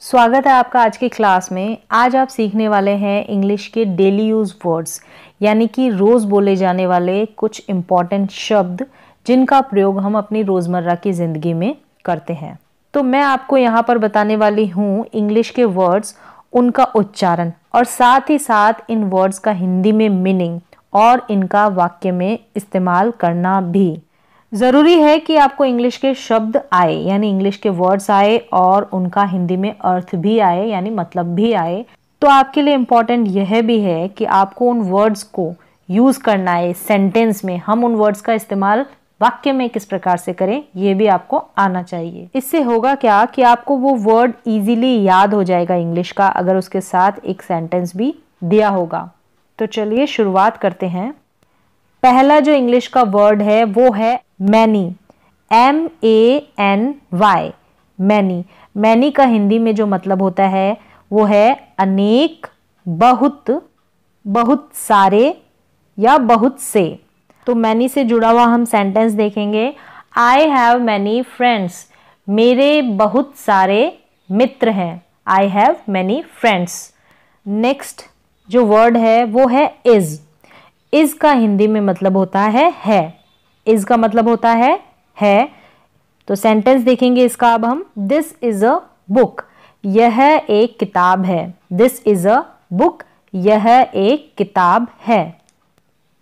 स्वागत है आपका आज की क्लास में आज आप सीखने वाले हैं इंग्लिश के डेली यूज़ वर्ड्स यानी कि रोज़ बोले जाने वाले कुछ इम्पॉर्टेंट शब्द जिनका प्रयोग हम अपनी रोज़मर्रा की ज़िंदगी में करते हैं तो मैं आपको यहाँ पर बताने वाली हूँ इंग्लिश के वर्ड्स उनका उच्चारण और साथ ही साथ इन वर्ड्स का हिंदी में मीनिंग और इनका वाक्य में इस्तेमाल करना भी ज़रूरी है कि आपको इंग्लिश के शब्द आए यानी इंग्लिश के वर्ड्स आए और उनका हिंदी में अर्थ भी आए यानी मतलब भी आए तो आपके लिए इम्पॉर्टेंट यह भी है कि आपको उन वर्ड्स को यूज़ करना है सेंटेंस में हम उन वर्ड्स का इस्तेमाल वाक्य में किस प्रकार से करें यह भी आपको आना चाहिए इससे होगा क्या कि आपको वो वर्ड इजीली याद हो जाएगा इंग्लिश का अगर उसके साथ एक सेंटेंस भी दिया होगा तो चलिए शुरुआत करते हैं पहला जो इंग्लिश का वर्ड है वो है many M A N Y many many का हिंदी में जो मतलब होता है वो है अनेक बहुत बहुत सारे या बहुत से तो मैनी से जुड़ा हुआ हम सेंटेंस देखेंगे आई हैव मैनी फ्रेंड्स मेरे बहुत सारे मित्र हैं I have many friends next जो वर्ड है वो है इज़ इज़ का हिंदी में मतलब होता है है इज का मतलब होता है है तो सेंटेंस देखेंगे इसका अब हम दिस इज अ बुक यह एक किताब है दिस इज अ बुक यह एक किताब है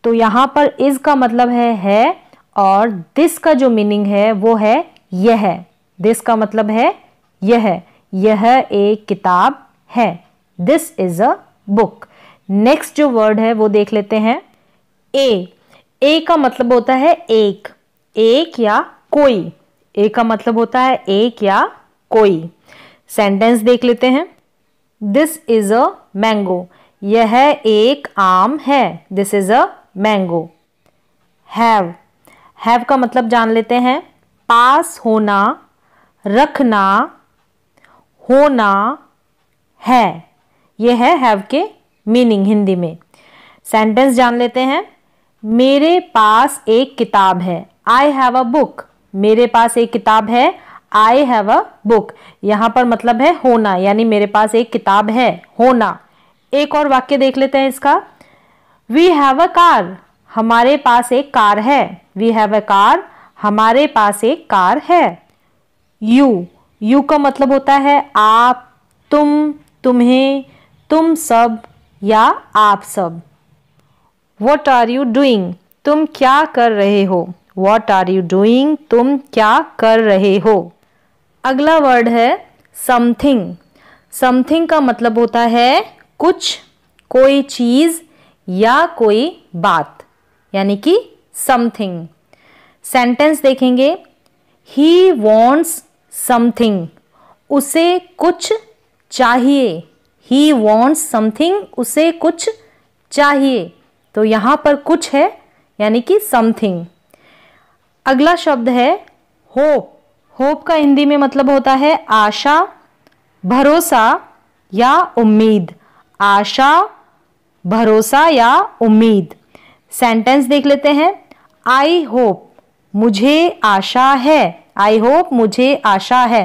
तो यहां पर इज का मतलब है है और दिस का जो मीनिंग है वो है यह दिस का मतलब है यह यह एक किताब है this is a book next जो वर्ड है वो देख लेते हैं ए ए का मतलब होता है एक एक या कोई ए का मतलब होता है एक या कोई सेंटेंस देख लेते हैं दिस इज अ मैंगो यह एक आम है this is a mango have have का मतलब जान लेते हैं पास होना रखना होना है यह है हैव के मीनिंग हिंदी में सेंटेंस जान लेते हैं मेरे पास एक किताब है आई हैव अ बुक मेरे पास एक किताब है आई हैव अ बुक यहाँ पर मतलब है होना यानी मेरे पास एक किताब है होना एक और वाक्य देख लेते हैं इसका वी हैव अ कार हमारे पास एक कार है वी हैव अ कार हमारे पास एक कार है यू यू का मतलब होता है आप तुम तुम्हें तुम सब या आप सब वॉट आर यू डूइंग तुम क्या कर रहे हो वॉट आर यू डूइंग तुम क्या कर रहे हो अगला वर्ड है समथिंग समथिंग का मतलब होता है कुछ कोई चीज़ या कोई बात यानी कि समथिंग सेंटेंस देखेंगे ही वॉन्ट्स समथिंग उसे कुछ चाहिए ही वॉन्ट्स समथिंग उसे कुछ चाहिए तो यहाँ पर कुछ है यानी कि समथिंग अगला शब्द है होप होप का हिंदी में मतलब होता है आशा भरोसा या उम्मीद आशा भरोसा या उम्मीद सेंटेंस देख लेते हैं आई होप मुझे आशा है आई होप मुझे आशा है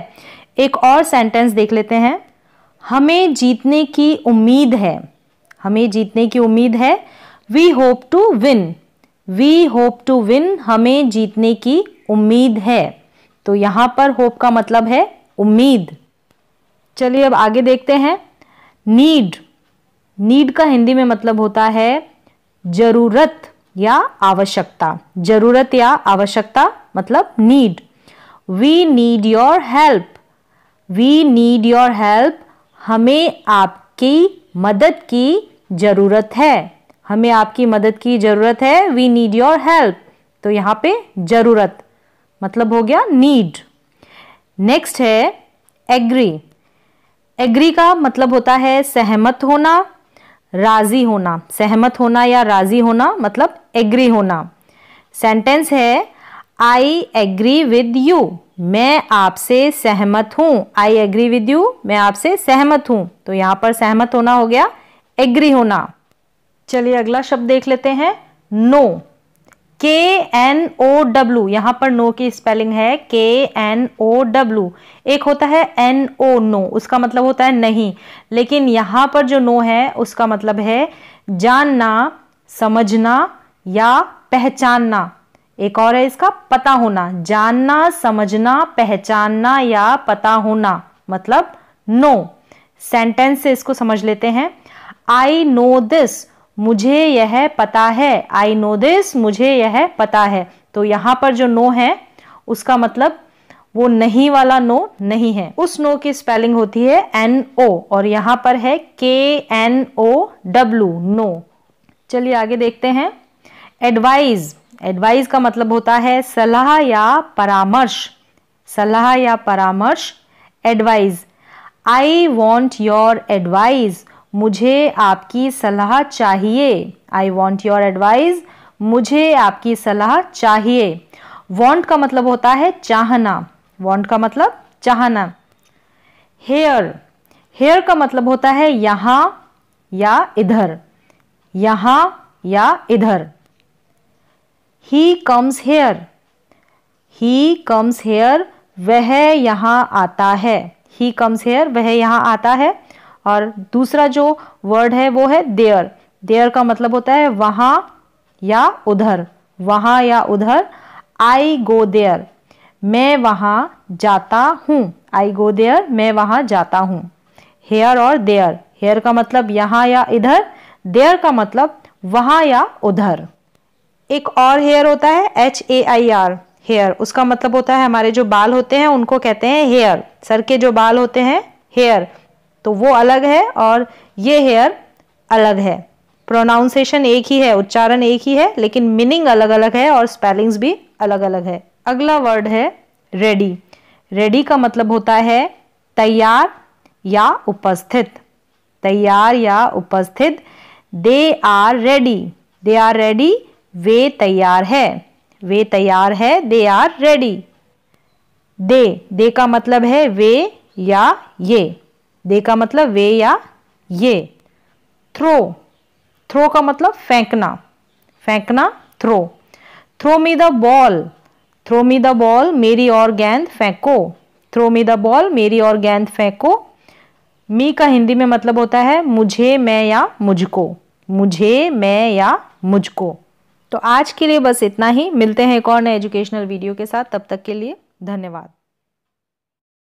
एक और सेंटेंस देख लेते हैं हमें जीतने की उम्मीद है हमें जीतने की उम्मीद है we hope to win we hope to win हमें जीतने की उम्मीद है तो यहाँ पर होप का मतलब है उम्मीद चलिए अब आगे देखते हैं नीड नीड का हिंदी में मतलब होता है जरूरत या आवश्यकता जरूरत या आवश्यकता मतलब need we need your help we need your help हमें आपकी मदद की ज़रूरत है हमें आपकी मदद की ज़रूरत है वी नीड योर हेल्प तो यहाँ पे ज़रूरत मतलब हो गया नीड नेक्स्ट है एग्री एग्री का मतलब होता है सहमत होना राज़ी होना सहमत होना या राज़ी होना मतलब एग्री होना सेंटेंस है आई एग्री विद यू मैं आपसे सहमत हूँ आई एग्री विद यू मैं आपसे सहमत हूँ तो यहाँ पर सहमत होना हो गया एग्री होना चलिए अगला शब्द देख लेते हैं नो के एन ओ डब्ल्यू यहां पर नो की स्पेलिंग है के एन ओ डब्ल्यू एक होता है एन ओ नो उसका मतलब होता है नहीं लेकिन यहां पर जो नो है उसका मतलब है जानना समझना या पहचानना एक और है इसका पता होना जानना समझना पहचानना या पता होना मतलब नो सेंटेंस से इसको समझ लेते हैं आई नो दिस मुझे यह पता है आई नो दिस मुझे यह पता है तो यहां पर जो नो है उसका मतलब वो नहीं वाला नो नहीं है उस नो की स्पेलिंग होती है एन ओ और यहां पर है के एन ओ डब्लू नो चलिए आगे देखते हैं एडवाइज एडवाइज का मतलब होता है सलाह या परामर्श सलाह या परामर्श advise I want your advise मुझे आपकी सलाह चाहिए आई वॉन्ट योर एडवाइस मुझे आपकी सलाह चाहिए वॉन्ट का मतलब होता है चाहना वॉन्ट का मतलब चाहना हेयर हेयर का मतलब होता है यहां या इधर यहां या इधर he comes here he comes here वह यहां आता है ही कम्स हेयर वह यहां आता है और दूसरा जो वर्ड है वो है देयर देयर का मतलब होता है वहां या उधर वहां या उधर आई गो देयर मैं वहां जाता हूँ आई गो देयर मैं वहां जाता हूँ हेयर और देयर हेयर का मतलब यहाँ या इधर देयर का मतलब वहां या उधर एक और हेयर होता है H A I R hair उसका मतलब होता है हमारे जो बाल होते हैं उनको कहते हैं हेयर सर के जो बाल होते हैं हेयर तो वो अलग है और ये हेयर अलग है प्रोनाउंसिएशन एक ही है उच्चारण एक ही है लेकिन मीनिंग अलग अलग है और स्पेलिंग्स भी अलग अलग है अगला वर्ड है रेडी रेडी का मतलब होता है तैयार या उपस्थित तैयार या उपस्थित they are ready they are ready वे तैयार है वे तैयार है दे आर रेडी दे दे का मतलब है वे या ये दे का मतलब वे या ये थ्रो थ्रो का मतलब फेंकना फेंकना throw throw me the ball throw me the ball मेरी और गेंद फेंको थ्रो मी द बॉल मेरी और गेंद फेंको मी का हिंदी में मतलब होता है मुझे मैं या मुझको मुझे मैं या मुझको तो आज के लिए बस इतना ही मिलते हैं एक और नए एजुकेशनल वीडियो के साथ तब तक के लिए धन्यवाद